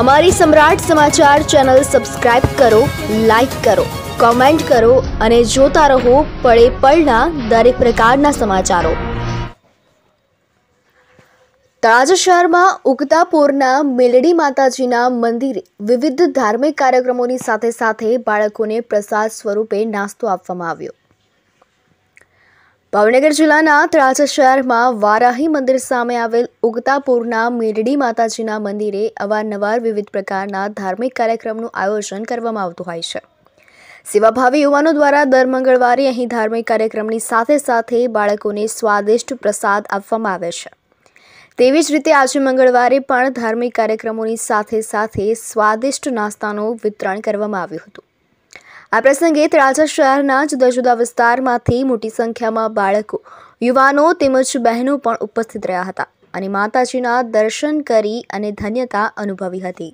અમારી સમ્રાટ સમાચાર ચેનલ સબસ્ક્રાઇબ કરો લાઈક કરો કોમેન્ટ કરો અને જોતા રહો પળે પળના દરેક પ્રકારના સમાચારો તળાજા શહેરમાં ઉગતાપુરના મેલડી માતાજીના મંદિરે વિવિધ ધાર્મિક કાર્યક્રમોની સાથે સાથે બાળકોને પ્રસાદ સ્વરૂપે નાસ્તો આપવામાં આવ્યો ભાવનગર જિલ્લાના ત્રાજા શહેરમાં વારાહી મંદિર સામે આવેલ ઉગતાપુરના મેરડી માતાજીના મંદિરે અવારનવાર વિવિધ પ્રકારના ધાર્મિક કાર્યક્રમનું આયોજન કરવામાં આવતું હોય છે સેવાભાવી યુવાનો દ્વારા દર મંગળવારે અહીં ધાર્મિક કાર્યક્રમની સાથે સાથે બાળકોને સ્વાદિષ્ટ પ્રસાદ આપવામાં આવે છે તેવી જ રીતે આજે મંગળવારે પણ ધાર્મિક કાર્યક્રમોની સાથે સાથે સ્વાદિષ્ટ નાસ્તાનું વિતરણ કરવામાં આવ્યું હતું આ પ્રસંગે તળાજા શહેરના જુદા જુદા વિસ્તારમાંથી મોટી સંખ્યામાં બાળકો યુવાનો તેમજ બહેનો પણ ઉપસ્થિત રહ્યા હતા અને માતાજીના દર્શન કરી અને ધન્યતા અનુભવી હતી